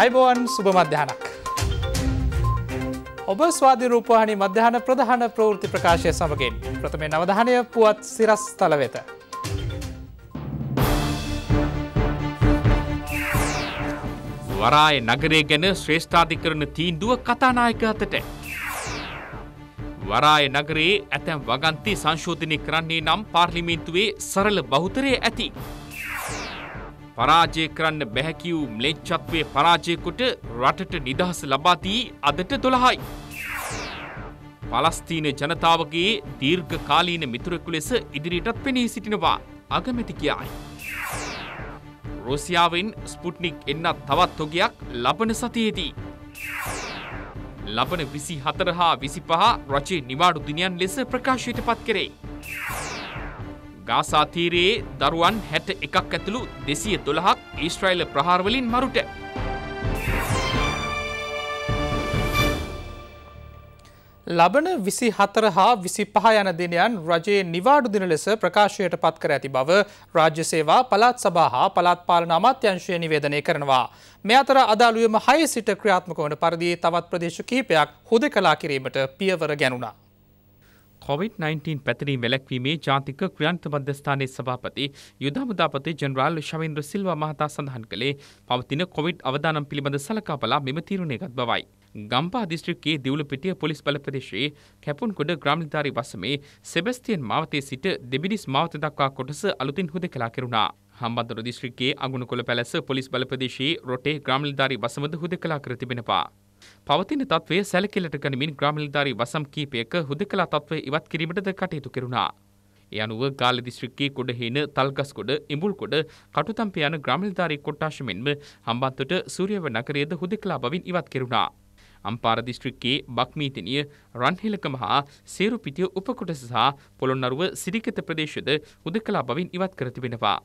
අයිබෝවන් සුභ මධ්‍යහනක්. ඔබ ස්වාධිරූපහනි මධ්‍යහන ප්‍රධාන ප්‍රවෘති ප්‍රකාශය සමගින් ප්‍රථම නවධානය පුවත් සිරස් තලවෙත. වරාය නගරය ගැන ශ්‍රේෂ්ඨාධිකරන තීන්දුව කතානායක අතට. වරාය නගරයේ ඇතැම් වගන්ති සංශෝධනය කරන්නේ නම් පාර්ලිමේන්තුවේ සරල බෞතරය ඇති. පරාජය කරන්න බැහැකිවූ ම්ලේච්චත්වය පරාජයකොට රටට නිදහස ලබාදී අදට දොළහයි. පලස්තීන ජනතාවගේ දීර්ඝ කාලීන මිතුරෙකු ලෙස ඉදිරියටත් පෙනී සිටිනවා අගමැති කියායි. රෝසියාවෙන් ස්පුට්නික් එන්න තවත් හොගයක් ලබන සතියේදී. ලබන විසි හතරහා විසි පහ රජේ නිවාඩු දිනයන් ලෙස ප්‍රකාශයට පත් කරේ. ගාසාතීරයේ දරුවන් හැට එකක් ඇතුළු දෙසිය දොළහක් ඊස්ට්‍රයිල ප්‍රහාරවලින් මරුට. ලබන විසි හතර හා විසි පහ යන දිනයන් රජයේ නිවාඩු දින ලෙස ප්‍රකාශයට පත් කර ඇති බව රාජ්‍ය සේවා පළාත් සභා හා පළාත් පාලන අමාත්‍යංශය නිවේදනය කරනවා. මෙ අතර අදාළුවම හය සිට ක්‍රියාත්මක වන පරිදි තවත් ප්‍රදේශ කිහිපයක් හුද කලා කිරීමට පියවර ගැනුණා. කොවිD-19 පැතිරීම වැළැක්වීමේ ජාතික ක්‍රියාන්ත මධ්‍යස්ථානයේ සභාපති යුදහමුදාපති ජෙනරාල් ශවීන්ද්‍ර සිල්වා මහතා සඳහන් කළේ පවතින කොවිඩ් අවදානම් පිළිබඳ සලකා බලා මෙම තීරණය ගත් බවයි. ගම්පා දිස්ත්‍රික්කයේ දිවුලපිටිය පොලිස් බල ප්‍රදේශයේ කැපුන්කොඩ ග්‍රාමනිධාරී වසමේ සෙබස්තියන් මාවතේ සිට දෙබිඩිස් මාවත දක්වා කොටස අලුතින් හුදකලා කෙරුණා. හම්බන්තොට දිස්ත්‍රික්කයේ අගුණකොළ පැලස පොලිස් බල ප්‍රදේශයේ රොටේ ග්‍රාමනිධාරී වසමද හුදකලා කර තිබෙනවා. පවතින තත්වය සැලකිලට ගනිමින් ග්‍රාමනිධාරී වසම් කීපයක හුදකලා තත්වය ඉවත් කිරීමටද කටයුතු කෙරුණා. ඒ අනුව ගාල දිස්ත්‍රික්කයේ කොඩහේන තල්ගස්කොඩ ඉඹුල්කොඩ කටුතම්ප යන ග්‍රාමනිධාරී කොට්ටාශ මෙන්ම හම්බන්තොට සූර්යව නගරයේද හුදකලා බවින් ඉවත් කෙරුණා. අම්පාර දිස්ත්‍රික්කයේ බක්මීතිනිය රන්හිලකම හා සේරුපිටිය උපකොටස සහ පොළොන්නරුව සිරිකත ප්‍රදේශද හුදකලා බවින් ඉවත් කර තිබෙනවා.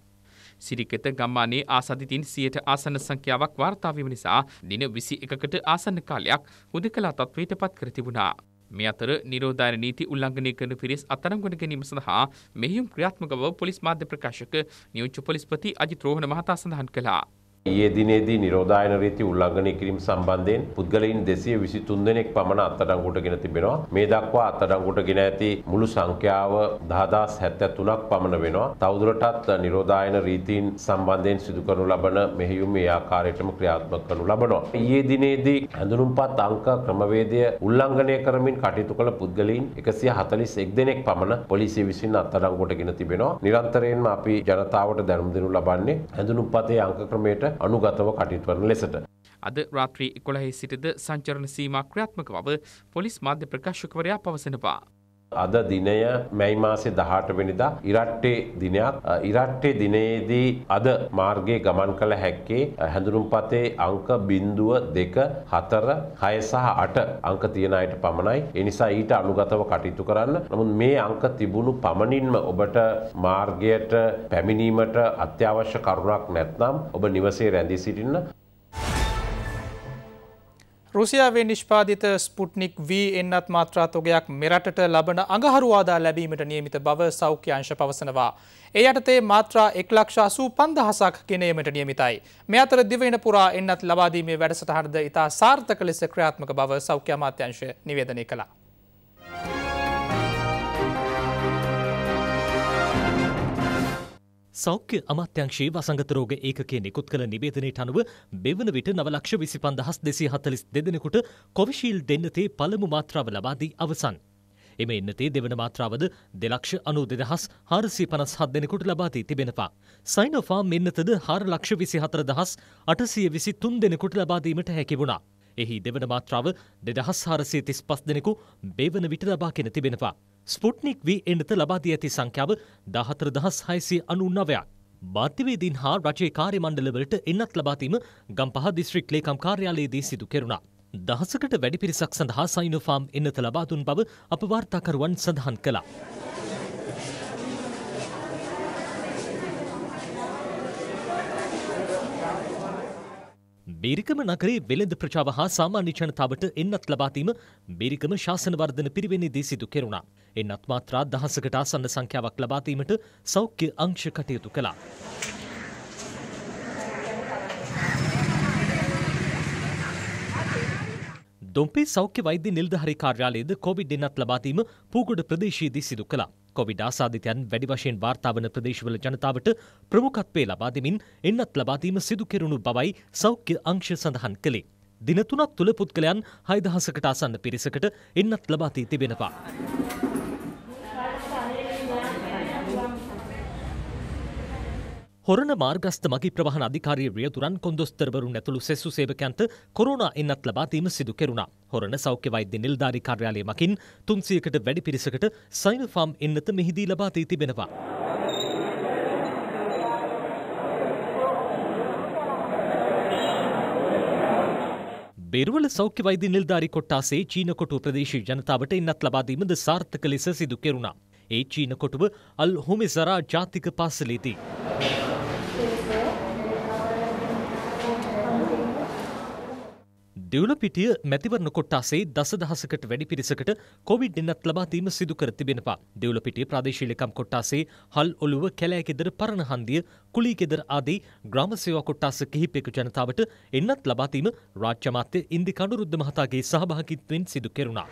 සිරිකෙත ගම්මානයේ ආසදිතින් සියයට ආසන සංඛ්‍යාවක් වාර්තාාවීම නිසා දින විසි එකකට ආසන්න කාලයක් හුදකලා තත්වයට පත් කර තිබුණා. මේ අතර නිරෝධායන නීති උල්ලංඝනය කරන පිරිස් අතරම්ගොඩ ගැනීම සඳහා මෙහියුම් ක්‍රියාත්මක බව පොලිස් මාධ්‍ය ප්‍රකාශක නියෝච්ච පොලිස්පති අජිත් රෝහණ මහතා සඳහන් කළා. ඒ දිනේදී නිරෝධායන රීති උල්ලංඝනය කිරීම සම්බන්ධයෙන් පුද්ගලයින් දෙසිය විසි තුන්දෙනෙක් පමණ අත්තඩංගුට ගෙන තිබෙනවා මේ දක්වා අත්තඩංගුට ගෙන ඇති මුළු සංඛ්‍යාව දහදස් හැත්තැ තුනක් පමණ වෙනවා තවදුරටත් නිරෝධායන රීතීන් සම්බන්ධයෙන් සිදුකරනු ලබන මෙහියුම් ඒ ආකාරයටම ක්‍රියාත්මක කරනු ලබනවා ඒ දිනේදී හැඳුනුම්පත් අංක ක්‍රමවේදය උල්ලංඝනය කරමින් කටයුතු කළ පුද්ගලයින් එකසිය හතලිස් එක් දෙනෙක් පමණ පොලිසිය විසින් අත්තඩංගුට ගෙන තිබෙනවා නිරන්තරයෙන්ම අපි ජනතාවට දැනුම් දෙනු ලබන්නේ හැඳුනුම්පතේ අංක ක්‍රමයට අනුගතව කටයුතු කරන ලෙසට. අද රාත්‍රී 11 සිටද සංචරණ සීමා ක්‍රියාත්මක බව පොලිස් මාධ්‍ය ප්‍රකාශකවරයා පවසනවා. අද දිනය මැයි මාසේ 18 වෙනිදා ඉරට්ටේ දිනයක් ඉරට්ටේ දිනයේදී අද මාර්ගයේ ගමන් කළ හැක්කේ හැඳුනුම්පතේ අංක 0.2 4 6 සහ 8 අංක තියෙන අයට පමණයි. ඒ නිසා ඊට අනුගතව කටයුතු කරන්න. නමුත් මේ අංක තිබුණු පමණින්ම ඔබට මාර්ගයට පැමිණීමට අත්‍යවශ්‍ය කරුණක් නැත්නම් ඔබ නිවසේ රැඳී සිටින්න රුසියාවේ නිෂ්පාදිත ස්පුට්නික් වී එන්නත් මාත්‍රාතොගයක් මෙරටට ලබන අඟහරුවාදා ලැබීමට නියමිත බව සෞඛ්‍යංශ පවසනවා. ඒ යටතේ මාත්‍රා එක් ලක්ෂාසූ පන්දහසක් ගෙනීමට නියමිතයි. මෙ අතර දිවෙන පුරා එන්නත් ලබාදීමේ වැඩසටහනද ඉතා සාර්ථක ලෙස ක්‍රියාත්මක බව සෞඛ්‍ය අමාත්‍යංශය නිවේදනය කළා. සෞඛ්‍ය අමාත්‍යංශයේ වසංගත රෝග ඒකකයේ නිකුත් කළ නිවේදනයට අනුව මෙවන විට නවලක්ෂ විසි පන්දහස් දෙසී හතලිස් දෙදෙනෙකුට කොවිශීල් දෙන්නතේ පළමු මාත්‍රාව ලබාදී අවසන්. එම එන්නතේ දෙවන මාත්‍රාවද දෙලක්ෂ අනු දෙදහස් හාරසී පනස් හත් දෙනෙකුට ලබාදී තිබෙනවා. සයිනොෆාම් එන්නතද හාර ලක්ෂ විසි හතර දහස් අටසිය විසි තුන් දෙනෙකුට ලබාදීමට හැකි වුණා. එහි දෙවන මාත්‍රාව දෙදහස් හාරසය තිස් පස් දෙනෙකු බේවන විට ලබාගෙන තිබෙනවා. ස්පුට්නික් වී එන්නත ලබාදී ඇති සංඛ්‍යාව දහතර දහස් හයිසි අනු නවයක්. බාධ්‍යවේදීන් හා රජයේ කාර්යමණ්ඩලවලට එන්නත් ලබාතීම ගම්පහ දිස්ත්‍රික් ලේකම් කාර්යාලයේදී සිදු කෙරුණා. දහසකට වැඩි පිරිසක් සඳහා සයිනෝෆාම් එන්නත ලබාදුන් බව අප වාර්තාකරුවන් සඳහන් කළා. බේරිකම නගරේ වෙළඳ ප්‍රචාව හා සාමාන්‍ය ජනතාවට එන්නත් ලබාදීම බේරිකම ශාසනවර්ධන පිරිවෙනේදී සිදු කෙරුණා. එන්නත් මාත්‍රා දහසකට ආසන්න සංඛ්‍යාවක් ලබාදීමට සෞඛ්‍ය අංශ කටයුතු කළා. දොම්පේ සෞඛ්‍ය වෛද්‍ය නිල්ධහරි කාර්යාලයේද කොවිඩ් එන්නත් ලබාදීම පූගොඩ ප්‍රදේශයේදී සිදු කළා. කොවිඩ ආසාධිතයන් වැඩි වශයෙන් වාර්තාාවන ප්‍රදේශවල ජනතාවට ප්‍රමුඛත්වය ලබා දෙමින් එන්නත් ලබාදීම සිදු කෙරුණු බවයි සෞඛ්‍ය අංශය සඳහන් කළේ. දින තුනක් තුළ පුද්ගලයන් හයිදහසකට අසන්න පිරිසකට එන්නත් ලබාදී තිබෙනවා. ಹೊರಣ ಮಾರ್ಗಸ್ಥ ಮಗಿ ಪ್ರವಹನ ಅಧಿಕಾರಿ ರಿಯದುರನ್ ಕೊಂದೊಸ್ತರವರು ನೆತಲು ಸೆಸ್ಸು ಸೇವಕ್ಯಾಂತ ಕೊರೋನಾ ಎನ್ನತ್ ಲಬಾ ತೀಮ ಸಿದು ಕೆರುಣ ಹೊರಣ ಸೌಖ್ಯ ವೈದ್ಯ ನಿಲ್ದಾರಿ ಕಾರ್ಯಾಲಯ ಮಕಿನ್ ತುನ್ಸಿಯಕಟ වැඩි පිරිසකට සයින ෆාම් එන්නත මෙහිදී ලබා දී තිබෙනවා. බෙරුවල සෞඛ්‍ය වෛද්‍ය නිල්ධාරි කොට්ටාසේ චීන කොටු ප්‍රදේශී ජනතාවට එන්නත් ලබාදීමද සාර්ථක ලෙස සිදු කෙරුණා. ඒ චීන කොටුව අල් හොමෙසරා ජාතික පාසලේදී. දෙවුලපිටිය මැතිවරණ කොට්ටාසේ දසදහසකට වැඩි පිරිසකට කොවිඩ් එන්නත් ලබා දීම සිදු කර තිබෙනවා. දෙවුලපිටිය ප්‍රාදේශීය ලේකම් කොට්ටාසේ හල් ඔලුව කැලෑගෙදර පරණ හන්දිය කුලීගෙදර ආදී ග්‍රාම සේවා කොට්ටාස කිහිපයක ජනතාවට එන්නත් ලබා දීම රාජ්‍ය අමාත්‍ය ඉන්දික අනුරුද්ධ මහතාගේ සහභාගීත්වයෙන් සිදු කෙරුණා.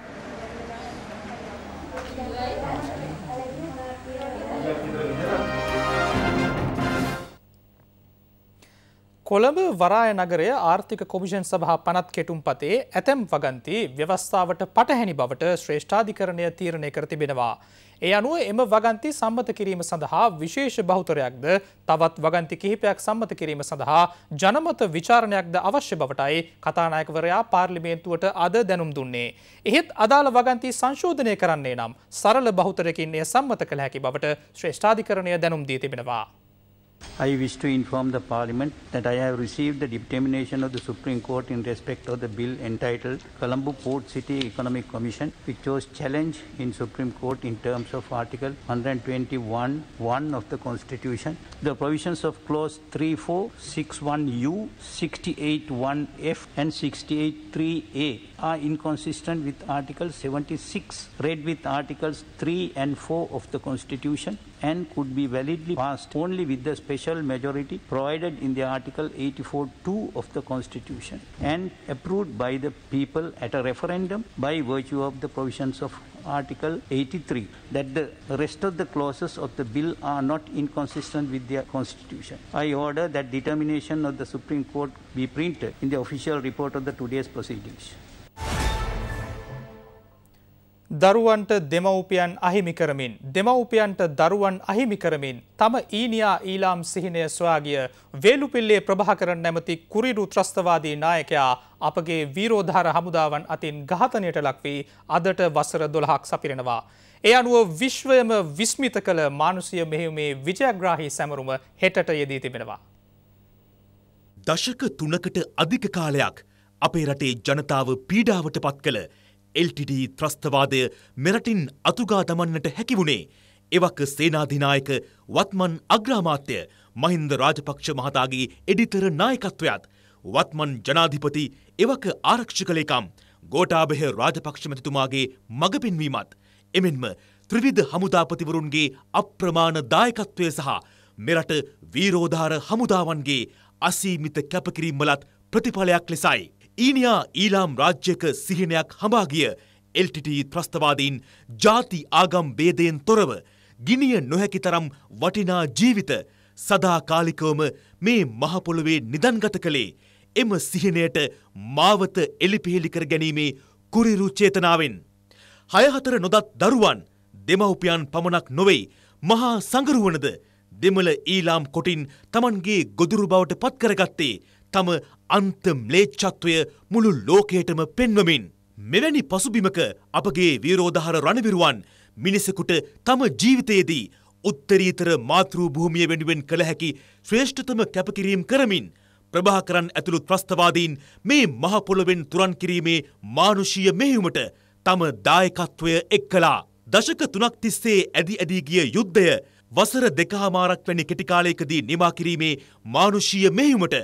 කොළඹ වරාය නගරය ආර්ථික කොමිෂන් සභහ පනත් කෙටුම් පතේ ඇතැම් වගන්ති ව්‍යවස්ථාවට පටහැනි බවට ශ්‍රේෂ්ඨාධිකරණය තීරණය කර තිබෙනවා. ඒ අනුව එම වගන්ති සම්මත කිරීම සඳහා විශේෂ බෞතරයක්ද තවත් වගන්ති කිහිපයක් සම්මත කිරීම සඳහා ජනමත විචාරණයක්ද අවශ්‍ය බවටයි කතානායකවරයා පාර්ලිමේන්තුවට අද දැනුම් දුන්නේ. එහෙත් අදාළ වගන්ති සංශෝධනය කරන්නේ නම් සරල බෞතරකින්නේ සම්මත කළ හැකි බවට ශ්‍රේෂ්ඨාධිකරණය දැනුම් දී තිබෙනවා. I wish to inform the Parliament that I have received the determination of the Supreme Court in respect of the bill entitled Colombo Port City Economic Commission, which was challenged in Supreme Court in terms of Article 121.1 of the Constitution. The provisions of Clause 3461U, 681F, and 683A are inconsistent with Article 76, read with Articles 3 and 4 of the Constitution, and could be validly passed only with the special majority provided in the Article 84.2 of the Constitution and approved by the people at a referendum by virtue of the provisions of Article 83 that the rest of the clauses of the bill are not inconsistent with the Constitution. I order that determination of the Supreme Court be printed in the official report of the today's proceedings. දරුවන්ට දෙමව්පියන් අහිමි කරමින් දෙමව්පියන්ට දරුවන් අහිමි කරමින් තම ඊනියා ඊලාම් සිහිනය සොයාගිය වේලුපිල්ලේ ප්‍රභාකරන් නැමති කුරිරු ත්‍රස්තවාදී නායකයා අපගේ වීරෝධාර හමුදාවන් අතින් ඝාතනයට ලක්වී අදට වසර 12ක් සපිරෙනවා. ඒ අනුව විශ්වයම විස්මිත කළ මානුෂීය මෙහෙයුමේ විජයග්‍රාහී සැමරුම හෙටට යෙදී තිබෙනවා. දශක තුනකට අධික කාලයක් අපේ රටේ ජනතාව පීඩාවට පත් කළ එල්ටිඩී ත්‍රස්තවාදය මෙරටින් අතුගා දමන්නට හැකිවුණේ එවක සේනාධිනායක වත්මන් අග්‍රාමාත්‍ය මහින්ද රාජපක්ෂ මහතාගේ එඩිතර නායකත්වයත් වත්මන් ජනාධිපති එවක ආරක්ෂක ලේකම් ගෝටාබෙහ රාජපක්ෂ මැතිතුමාගේ මඟ පෙන්වීමත් එමෙන්ම ත්‍රිවිධ හමුදාපතිවරුන්ගේ අප්‍රමාණ දායකත්වය සහ මෙරට වීරෝධාර හමුදාවන්ගේ අසීමිත කැපකිරීම්වලත් ප්‍රතිඵලයක් ලෙසයි. ඊනියා ඊලාම් රාජ්‍යක සිහිනයක් හඹාගිය එල්ටිටී ත්‍රස්තවාදීන් ජාති ආගම් බේදයෙන් තොරව ගිනිය නොහැකි තරම් වටිනා ජීවිත සදාකාලිකවම මේ මහපොළොවේ නිදන්ගත කළේ එම සිහිනයට මාවත එලිපිහෙලි කර ගැනීමේ කුරිරු චේතනාවෙන්. හයහතර නොදත් දරුවන් දෙමව්පියන් පමණක් නොවෙයි මහා සඟරුවනද දෙමළ ඊලාම් කොටින් තමන්ගේ ගොදුරු බවට පත්කරගත්තේ තම අන්ත ම්ලේච්ඡත්වය මුළු ලෝකයටම පෙන්වමින් මෙවැනි පසුබිමක අපගේ විරෝධහර රණවිරුවන් මිනිසෙකුට තම ජීවිතයේදී උත්තරීතර මාතෘ භූමිය වෙනුවෙන් කළ හැකි ශ්‍රේෂ්ඨතම කැපකිරීම් කරමින් ප්‍රභාකරන් ඇතුළු ත්‍රස්තවාදීන් මේ මහපොළොවෙන් තුරන් කිරීමේ මානුෂීය මෙහෙයුමට තම දායකත්වය එක් කළා. දශක තුනක් තිස්සේ ඇදි ඇදී ගිය යුද්ධය වසර දෙකහමාරක් වැනි කෙටි කාලයකදී නිමා කිරීමේ මානුෂීය මෙහෙයුමට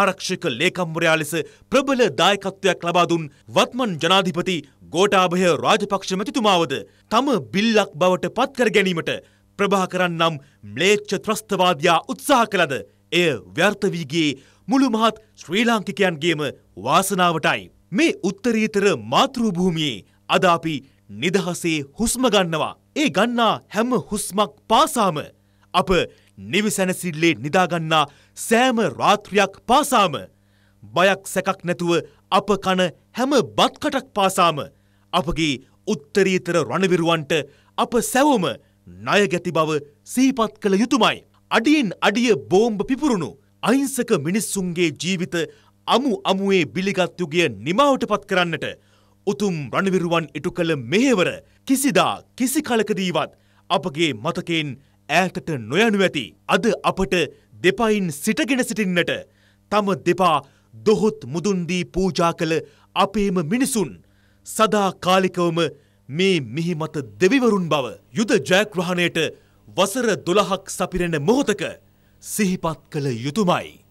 ආරක්ෂක ලේකම්වරයා ලෙස ප්‍රබල දායකත්වයක් ලබා දුන් වත්මන් ජනාධිපති ගෝඨාභය රාජපක්ෂ මැතිතුමාවද තම බිල්ලක් බවට පත්කර ගැනීමට ප්‍රභාකරන් නම් ම්ලේච්ඡ ත්‍රස්තවාදියා උත්සාහ කළද එය ව්‍යර්ථ වී ගියේ මුළු මහත් ශ්‍රී ලාංකිකයන්ගේම වාසනාවටයි මේ උත්තරීතර මාතෘභූමියේ අද අපි නිදහසේ හුස්ම ගන්නවා. ඒ ගන්නා හැම හුස්මක් පාසාම අප නිවිසැනසිල්ලේ නිදාගන්නා සෑම රාත්‍රියක් පාසාම බයක් සැකක් නැතුව අප කන හැම බත්කටක් පාසාම අපගේ උත්තරීතර රණවිරුවන්ට අප සැවොම ණයගැති බව සීපත් කළ යුතුමයි. අඩියෙන් අඩිය බෝම්බ පිපුරුණු අහිංසක මිනිස්සුන්ගේ ජීවිත අමු අමුවේ බිලිගත් යුගය නිමාවට පත් කරන්නට උතුම් රණවිරුවන් ඉටු කළ මෙහෙවර කිසිදා කිසි කලකදීවත් අපගේ මතකයෙන් ඈතට නොයනු ඇති. අද අපට දෙපයින් සිටගෙන සිටින්නට තම දෙපා දොහොත් මුදුන්දී පූජා කළ අපේම මිනිසුන් සදා කාලිකවම මේ මිහිමත දෙවිවරුන් බව යුද ජයග්‍රහණයට වසර දොළහක් සපිරෙන මොහොතක සිහිපත් කළ යුතුමයි.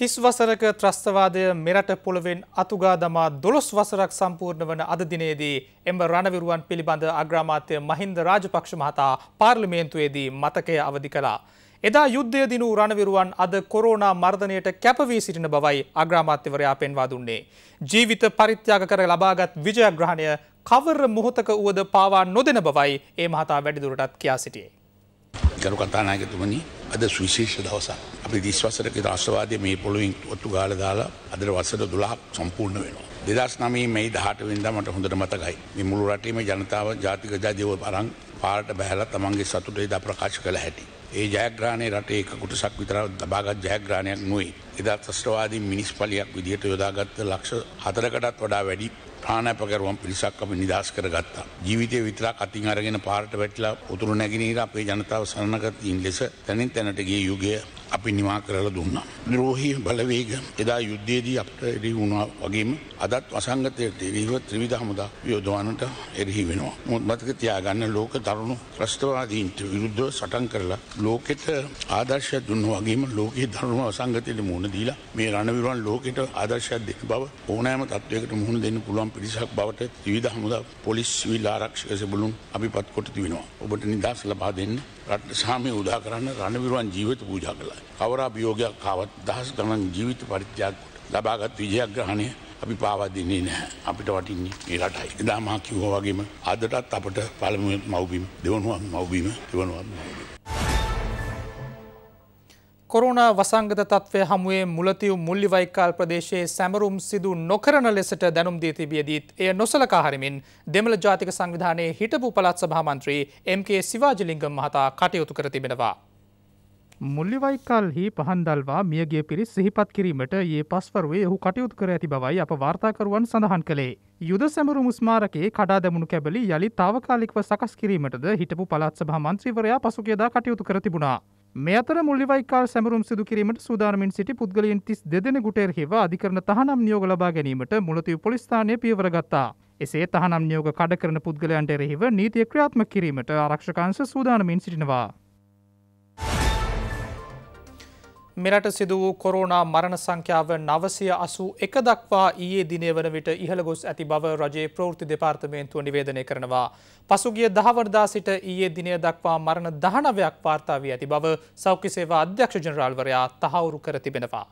තිස් වසරක ත්‍රස්තවාදය මෙරට පොළොවෙන් අතුගා දමා දොළොස් වසරක් සම්පූර්ණ වන අද දිනේදී එම රණවිරුවන් පිළිබඳ අග්‍රාමාත්‍ය මහින්ද රාජපක්ෂ මහතා පාර්ලිමේන්තුවේදී මතකය අවදි කළා. එදා යුද්ධය දිනූ රණවිරුවන් අද කොරෝනා මර්ධනයට කැපවී සිටින බවයි අග්‍රාමාත්‍යවරයා පෙන්වා දුන්නේ. ජීවිත පරිත්‍යාග කර ලබාගත් විජයග්‍රහණය කවර මොහොතක වුවද පාවා නොදෙන බවයි ඒ මහතා වැඩිදුරටත් කියා සිටියේ. ගරු කතානායකතුමනි අද සුවිශේෂ දවසක් අපි දිස්වසරක රස්වාදය මේ පොළුවෙන් ඔත්තු ගාල දාලා අද වසර දුලාක් සම්පූර්ණ වෙනවා. දෙදස් නමේ මේ දහට වෙන්දා මට හොඳට මතකයි. මේ මුළු රටේම ජනතාව ජාතික ජාතිව අරන් පාරට බැහැලා තමන්ගේ සතුටේ දා ප්‍රකාශ කළ හැටි. ඒ ජයග්‍රහණය රටේ එක කොටසක් විතරව දබාගත් ජයග්‍රහණයක් නොවේ. එදා ත්‍රස්ටවාදී මිනිස් පලියක් විදිහට යොදාගත්ත ලක්ෂ හතරකටත් වඩා වැඩි ප්‍රාණැපකරුවම් පිරිසක් අප නිදහස් කරගත්තා. ජීවිතය විතරා කතින් අරගෙන පාරට වැටලා උතුරු නැගිනීර අපේ ජනතාව සරණගත් ඉන් ලෙස තැනින් තැනට ගිය යුගය අපි නිමා කරලා දුන්නා. ද්‍රෝහි බලවේග එදා යුද්ධයේදී අපට එරෙහි වුණා වගේම අදත් වසංගතයට එරෙහිව ත්‍රිවිධ හමුදා යොදවන්නට එරෙහි වෙනවා. මොහොත් මතක තියාගන්න ලෝක තරුණ ත්‍රස්තවාදීන්ට විරුද්ධව සටන් කරලා ලෝකෙට ආදර්ශයක් දුන්නා වගේම ලෝකයේ තරුණ වසංගතයට මුහුණ දීලා මේ රණවිරුවන් ලෝකෙට ආදර්ශයක් දෙන බව ඕනෑම තත්වයකට මුහුණ දෙන්න පුළුවන් පිරිසක් බවට ත්‍රිවිධ හමුදා පොලිස් සිවිල් ආරක්ෂක සැබළුන් අපිපත් කොට තිබෙනවා. ඔබට නිදහස ලබා දෙන්න රට සාමය උදා කරන්න රණවිරුවන් ජීවිත පූජා කළා. කවරාභියෝගයක් කවත් දහස් ගණන් ජීවිත පරිත්‍යාග ලබාගත් විජයග්‍රහණය අපි පාවාදින්නේ නැහැ අපිට වටින්නේ ඒ රටයි. එදා මා කිව්වා වගේම අදටත් අපට පළමුවෙන් මව්බිම දෙවනුවක් මව්බිම දෙවනුවක් මව්බිම. කොරුණ වසංගත තත්වය හමුවේ මුලතිව් මුල්ලිවයිකාල් ප්‍රදේශයේ සැමරුම් සිදු නොකරන ලෙසට දැනුම් දී තිබියදීත් එය නොසලකා හරිමින් දෙමළ ජාතික සංවිධානයේ හිටපු පළත් සභාමන්ත්‍රී MK සිවාජලිංගම් මහතා කටයුතු කර තිබෙනවා. මුල්ලිවයිකල්හි පහන්දල්වා මියගේ පිරිස් සිහිපත් කිරීමට ඒ පස්වරුවේ ඔහු කටයුතු කර ඇති බවයි අප වාර්තාකරුවන් සඳහන් කළේ. යුද සැමරු මුස්මාරකයේ කඩා දැමුණු කැබලි යළි තාවකාලිකව සකස් කිරීමටද හිටපු පළත් සභා මන්ත්‍රීවරයා පසුගියදා කටයුතු කර තිබුණා. මේ අතර මුල්ලිවයිකාල් සැමරුම් සිදු කිරීමට සූදානමින් සිටි පුද්ගලයන් තිස් දෙදෙනෙකුට එරෙහිව අධිකරණ තහනම් නියෝග ලබා ගැනීමට මුලතිව් පොලිස් ස්ථානය පියවර ගත්තා. එසේ තහනම් නියෝග කඩ කරන පුද්ගලයන්ට එරෙහිව නීතිය ක්‍රියාත්මක කිරීමට ආරක්ෂකංශ සූදානමින් සිටිනවා. මෙරට සිදු වූ කොරෝනා මරණ සංඛ්‍යාව නවසය අසූ එක දක්වා ඊයේ දිනය වන විට ඉහළ ගොස් ඇති බව රජයේ ප්‍රෘති දෙපාර්තමේන්තුව නිවේදනය කරනවා. පසුගිය දහවරදා සිට ඊයේ දිනය දක්වා මරණ දහනවයක් පාර්තාාවී ඇති බව සෞඛ්‍ය සේවා අධ්‍යක්ෂ ජනරාල්වරයා තහවුරු කර තිබෙනවා.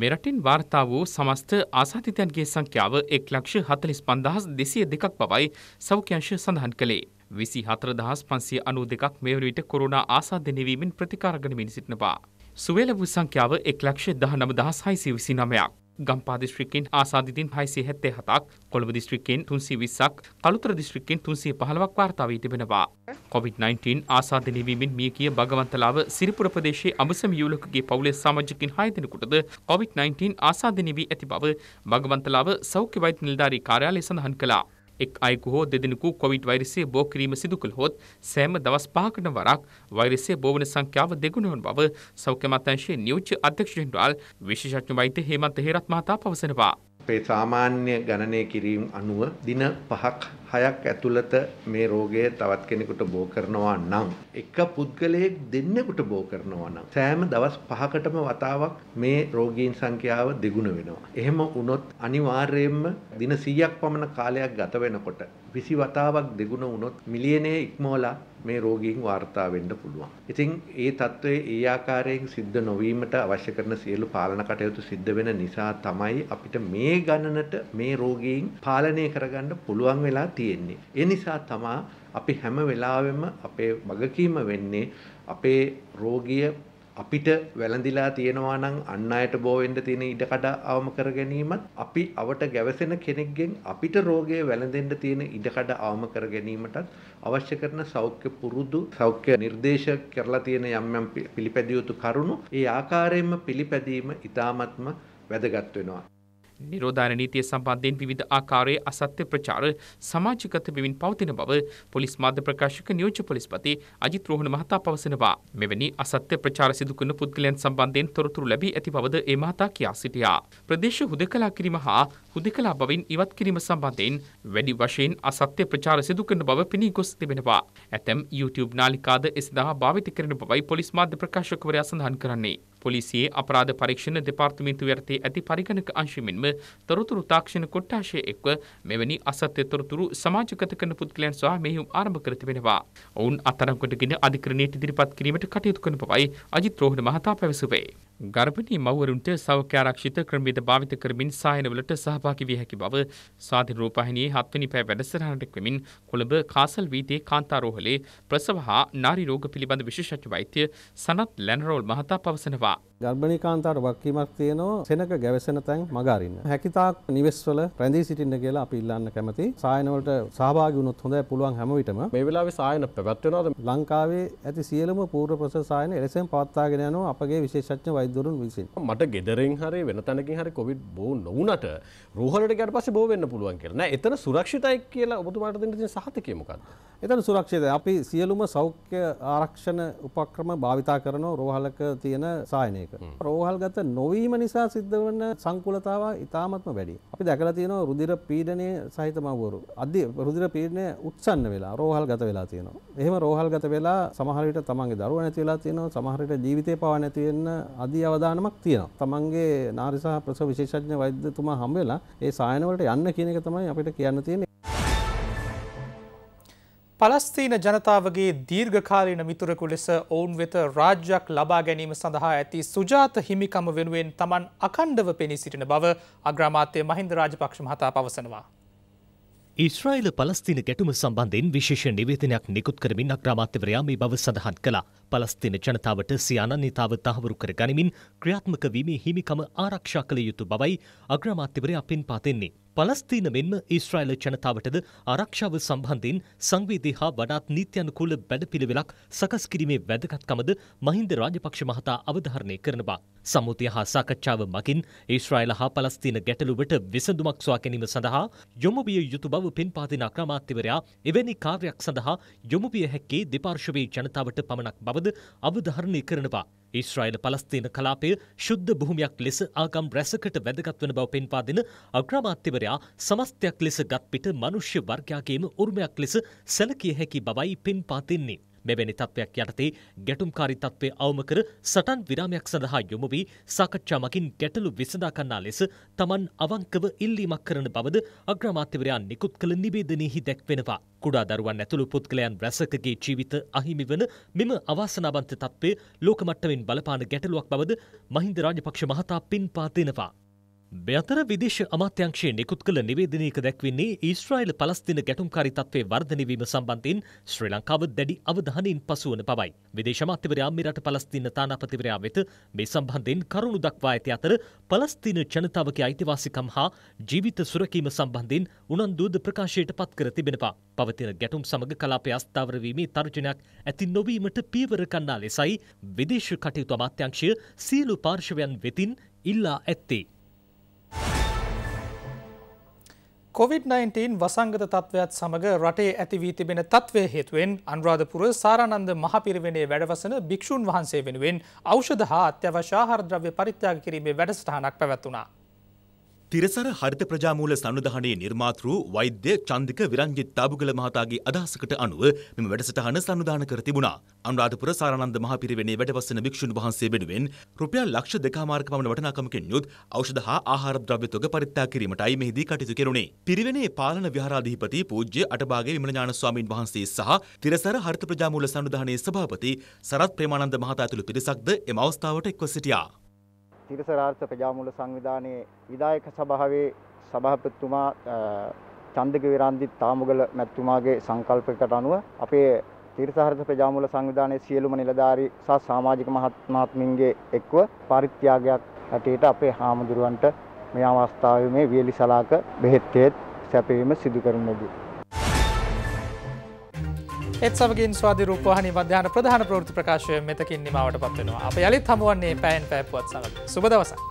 මෙරටින් වාර්තා වූ සමස්ත ආසාධිතයන්ගේ සංඛ්‍යාව එක් ලක්ෂ හතලිස් පන්දහස් දෙසිය දෙකක් බවයි සෞඛ්‍යංශ සඳහන් කළේ. විසි හතර දහස් පන්සිය අනු දෙකක් මෙවරවිට කොරුණා ආසාධ්‍යනවීමෙන් ප්‍රතිකාරගනමින් සිටනවා. සුවේල වූ සංඛ්‍යාව එක් ලක්ෂ දහ නම දහස් හයිසි විසි නමයක්. ගම්පා දිස්ත්‍රික්කෙන් ආසාධිතින් හයිසේ හැත්තේ හතක් කොළඹ දිස්ත්‍රික්කෙන් තුන්සේ විස්සක් කළුතර දිස්ත්‍රික්කෙන් තුන්සේ පහළවක් වාර්තා වී තිබෙනවා. කොවිD-19 ආසාධනයවීමෙන් මිය කිය භගවන්තලාව සිරිපුර ප්‍රදේශයේ අමසම යුලකගේ පවුලේ සමාජිකින් හය දෙනෙකුටද කොවිD-19 ආසාධනය වී ඇති බව භගවන්තලාව සෞඛ්‍ය වෛද්‍ය නිලධාරී කාර්යාලය සඳහන් කළා. එක් අයෙකු හෝ දෙදෙනෙකු කොවිඩ් වෛරසය බෝ කිරීම සිදු කළහොත් සෑම දවස් පහකට වරක් වෛරසය බෝවන සංඛ්‍යාව දෙගුණ වන බව සෞඛ්‍ය අමාත්‍යාංශයේ නියෝජ්‍ය අධ්‍යක්ෂ ජෙනරාල් විශේෂඥ වෛද්‍ය හේමන්ත හේරත් මහතා පවසනවා. අපේ සාමාන්‍ය ගණනය කිරීම අනුව දින පහක් හයක් ඇතුළත මේ රෝගය තවත් කෙනෙකුට බෝ කරනවා නම් එක පුද්ගලයෙක් දෙන්නෙකුට බෝ කරනවා නම් සෑම දවස් 5කටම වතාවක් මේ රෝගීන් සංඛ්‍යාව දෙගුණ වෙනවා. එහෙම වුණොත් අනිවාර්යයෙන්ම දින 100ක් පමණ කාලයක් ගත වෙනකොට 20 වතාවක් දෙගුණ වුණොත් මිලියනයේ ඉක්මවලා මේ රෝගීන් වාර්තා වෙන්න පුළුවන්. ඉතින් ඒ తත්වයේ ඒ ආකාරයෙන් සිද්ධ නොවීමට අවශ්‍ය කරන සියලු පාලන කටයුතු සිද්ධ වෙන නිසා තමයි අපිට මේ ගණනට මේ රෝගීන් පාලනය කරගන්න පුළුවන් වෙලා තියෙන්නේ. තියෙන්නේ. ඒ නිසා තමා අපි හැම වෙලාවෙම අපේ වගකීම වෙන්නේ අපේ රෝගිය අපිට වැළඳිලා තියෙනවා නම් අන් අයට බෝ වෙන්න තියෙන ඉඩ කඩ අවම කර ගැනීමත් අපි අවට ගැවසෙන කෙනෙක්ගෙන් අපිට රෝගය වැළඳෙන්න තියෙන ඉඩ කඩ අවම කර ගැනීමටත් අවශ්‍ය කරන සෞඛ්‍ය පුරුදු සෞඛ්‍ය නිර්දේශ කරලා තියෙන යම් යම් පිළිපැදිය යුතු කරුණු ඒ ආකාරයෙන්ම පිළිපැදීම ඉතාමත්ම වැදගත් වෙනවා නිරෝධායන නීතිය සම්බන්ධයෙන් විවිධ ආකාරයේ අසත්‍ය ප්‍රචාර සමාජගත වෙමින් පවතින බව පොලිස් මාධ්‍ය ප්‍රකාශක නියෝජ්‍ය පොලිස්පති අජිත් රෝහණ මහතා පවසනවා. මෙවැනි අසත්‍ය ප්‍රචාර සිදු කරන පුද්ගලයන් සම්බන්ධයෙන් තොරතුරු ලැබී ඇති බවද ඒ මහතා කියා සිටියා. ප්‍රදේශ හුදකලා කිරීම හා හුදකලා බවින් ඉවත් කිරීම සම්බන්ධයෙන් වැඩි වශයෙන් අසත්‍ය ප්‍රචාර සිදු කරන බව පෙනී ගොස් තිබෙනවා. ඇතැම් YouTube නාලිකාද එසඳහා භාවිත කරන බවයි පොලිස් මාධ්‍ය ප්‍රකාශකවරයා සඳහන් කරන්නේ. පොලිසියේ අපරාධ පරීක්ෂණ දෙපාර්තමේන්තුව යටතේ ඇති පරිගණක අංශ මෙන්ම තොරතුරු තාක්ෂණ කොට්ඨාශය එක්ව මෙවැනි අසත්‍ය තොරතුරු සමාජගත කරන පුද්ගලයන් සහ මෙහියුම් ආරම්භ කර තිබෙනවා. ඔවුන් අත්අඩංගුවට ගෙන අධිකරණයට ඉදිරිපත් කිරීමට කටයුතු කරන බවයි අජිත් රෝහණ මහතා පැවසුවේ. ගර්භණී මව්වරුන්ට සෞඛ්‍ය ආරක්ෂිත ක්‍රමවිධ භාවිත කරමින් සායනවලට සහභාගී විය හැකි බව සාධිර රූපහිනියේ හත්වැනි පැය වැඩසටහනට එක්වමින් කොළඹ කාසල් වීථියේ කාන්තාරෝහලේ ප්‍රසව හා නාරි රෝග පිළිබඳ විශේෂඥ වෛද්‍ය සනත් ලැනරෝල් මහතා පවසනවා. ගර්භණීකාන්තාවට වක්කීමක් තියෙනවා සෙනක ගැවසෙන තැන් මගාරින්න. හැකිතාක් නිවෙස්වල රැඳී සිටින්න කියලා අපි ඉල්ලන්න කැමති. සායනවලට සහභාගී වුණොත් හොඳයි පුළුවන් හැම විටම. මේ වෙලාවේ සායන පැවැත්වෙනවද? ලංකාවේ ඇති සියලුම පූර්ව ප්‍රසව සායන එලෙසම පවත්වාගෙන යනවා අපගේ විශේෂඥ වෛද්‍යවරුන් විසින්. මට ගෙදරින් හරි වෙන තැනකින් හරි කොවිඩ් බෝ නොවුනට රෝහලට ගියාට පස්සේ බෝ වෙන්න පුළුවන් කියලා. නෑ එතන සුරක්ෂිතයි කියලා ඔබතුමාට දෙන්න තියෙන සහතිකය මොකක්ද? එතන සුරක්ෂිතයි. අපි සියලුම සෞඛ්‍ය ආරක්ෂණ උපක්‍රම භාවිතා කරන රෝහලක තියෙන සායනයක. රෝහල්ගත නොවීම නිසා සිද්ධ වන සංකුලතාව ඉතාමත්ම වැඩි. අපි දැකලා තියෙනවා රුධිර පීඩනය සහිත මව්වරු. අදි රුධිර පීඩනය උත්සන්න වෙලා රෝහල්ගත වෙලා තියෙනවා. එහෙම රෝහල්ගත වෙලා සමහර විට තමන්ගේ දරුවා නැති වෙලා තියෙනවා. සමහර විට ජීවිතේ පවා නැති වෙන්න අදි අවදානමක් තියෙනවා. තමන්ගේ නාරි සහ ප්‍රසව විශේෂඥ වෛද්‍යතුමා හම්බ වෙලා ඒ සායන වලට යන්න කියන එක තමයි අපිට කියන්න තියෙන්නේ. පලස්තීන ජනතාවගේ දීර්ඝකාලීන මිතුරකු ලෙස ඔවුන් වෙත රාජ්‍යයක් ලබා ගැනීම සඳහා ඇති සුජාත හිමිකම වෙනුවෙන් තමන් අකණ්ඩව පෙනී සිටින බව අග්‍රාමාත්‍ය මහින්ද රාජපක්ෂ මහතා පවසනවා. ඊශ්‍රයිල පලස්තින ගැටුම සම්බන්ධයෙන් විශේෂ නිවේදනයක් නිකුත් කරමින් අග්‍රාමාත්‍යවරයා මේ බව සඳහන් කළා. පලස්තින ජනතාවට සියානන්‍යතාව තහවුරු කර ගනිමින් ක්‍රියාත්මක වීමේ හිමිකම ආරක්ෂා කළ යුතු බවයි අග්‍රමාත්‍යවරයා පෙන් පාතෙන්නේ. පලස්තීන මෙන්ම ඊස්රායිල ජනතාවටද ආරක්ෂාව සම්බන්ධයෙන් සංවේදී හා වඩාත් නීත්‍යනුකූල වැඩපිළිවෙලක් සකස් කිරීමේ වැදගත්කමද මහින්ද රාජපක්ෂ මහතා අවධාරණය කරනවා. සමුතිය හා සාකච්ඡාව මගින් ඊස්රායිල හා පලස්තීන ගැටලුවට විසඳුමක් සොයා ගැනීම සඳහා යොමු විය යුතු බව පෙන්පාතින අග්‍රාමාත්‍යවරයා එවැනි කාර්යක් සඳහා යොමු විය හැක්කේ දෙපාර්ශවයේ ජනතාවට පමණක් බවද බවද අවධාරණය කරනවා. ඊශ්‍රායිල පලස්තීන කලාපය ශුද්ධ භූමයක් ලෙස ආගම් රැසකට වැදගත් වන බව පෙන්වා දෙන අග්‍රාමාත්‍යවරයා සමස්තයක් ලෙස ගත්පිට මනුෂ්‍ය වර්ගයාගේම උරුමයක් ලෙස සැලකිය හැකි බවයි පෙන්පා දෙන්නේ. මෙවැනි තත්ත්වයක් යටතේ ගැටුම්කාරී තත්ත්වය අවම කර සටන් විරාමයක් සඳහා යොමු වී සාකච්ඡා මගින් ගැටලු විසඳා ගන්නා ලෙස තමන් අවංකව ඉල්ලීමක් කරන බවද අග්‍රාමාත්‍යවරයා නිකුත් කළ නිවේදනයෙහි දැක්වෙනවා. කුඩා දරුවන් ඇතුළු පුද්ගලයන් රැසකගේ ජීවිත අහිමි වන මෙම අවාසනාවන්ත තත්ත්වය ලෝක මට්ටමින් බලපාන ගැටලුවක් බවද මහින්ද රාජපක්ෂ මහතා පින්පා දෙනවා. මෙතර විදේශ අමාත්‍යංශයේ නිකුත් කළ නිවේදනයක දැක්වෙන්නේ ඊස්රායිල් පලස්තින ගැටුම්කාරී තත්ත්වයේ වර්ධනවීම සම්බන්ධයෙන් ශ්‍රී ලංකාව දැඩි අවධානයෙන් පසුවන පවයි. විදේශ අමාත්‍යවරයා මෙරට පලස්තින තානාපතිවරයා වෙත මේ සම්බන්ධයෙන් කරුණු දක්වා ඇති අතර පලස්තින ජනතාවගේ අයිතිවාසිකම් හා ජීවිත සුරකීම සම්බන්ධයෙන් උනන්දුද ප්‍රකාශයට පත් කර තිබෙනවා. පවතින ගැටුම් සමග කලාපය අස්ථාවර වීමේ තර්ජනයක් ඇති නොවීමට පියවර ගන්නා ලෙසයි විදේශ කටයුතු අමාත්‍යංශය සියලු පාර්ශවයන් වෙතින් ඉල්ලා ඇත්තේ. COVID-19 වසංගත තත්ත්වයක්ත් සමඟ රටේ ඇතිවී තිබෙන තත්වය හේතුවෙන් අන්රාධපුර සාරානන්ද මහපිරිවෙනේ වැඩවසන භික්‍ෂූන් වහන්සේ වෙනුවෙන් අෞෂධ හා අත්‍යවශාහරද්‍රව්‍ය පරිත්‍යාග කිරීමේ වැඩස්ථානක් පැවැත්වනා. තිරසර හරිත ප්‍රජාමූල සන්නිධානයේ නිර්මාතෘ වෛද්‍ය චන්දික විරංජිත් තාබුගල මහතාගේ අදහසකට අනුව මෙම වැඩසටහන සන්නිධාන කර තිබුණා. අනුරාධපුර සාරානන්ද මහපිරිවෙණේ වැඩවසන භික්ෂුන් වහන්සේ වෙනුවෙන් රුපියල් ලක්ෂ දෙකමාරක පමණ වටිනාකමකින් යුත් ඖෂධ හා ආහාර ද්‍රව්‍ය තොග පරිත්‍යාග කිරීමටයි මෙහිදී කටයුතු කෙරුණේ. පිරිවෙණේ පාලන විහාරාධිපති පූජ්‍ය අටබාගේ විමල ඥාන ස්වාමින් වහන්සේ සහ තිරසර හරිත ප්‍රජාමූල සන්නිධානයේ සභාපති සරත් ප්‍රේමානන්ද මහතා ඇතුළු පිරිසක්ද එම අවස්ථාවට එක්ව සිටියා. තිරසරාර්ථ ප්‍රජාමූල සංවිධානයේ විධායක සභාවේ සභාපතිතුමා චන්දක විරන්දි තාමුගල මැතිතුමාගේ සංකල්පයකට අනුව අපේ තිරසහරත ප්‍රජාමූල සංවිධානයේ සියලුම නිලධාරී සහ සමාජික මහත්මාත්මින්ගේ එක්ව පරිත්‍යාගයක් හැටියට අපේ හාමුදුරුවන්ට මේ අවස්ථාවේ මේ වියලි සලාක බෙහෙත් සැපවීම සිදු කරන්නේදී එත් සමගින් ස්වාධරූපවාහනි මධ්‍යාන ප්‍රධාන ප්‍රෘති ප්‍රකාශය මෙතකින් නිමාවට පත්වෙනවා අප යළිත් හමුවන්නේ පැයින් පැපුවත් සමඟ සුබදවසක්.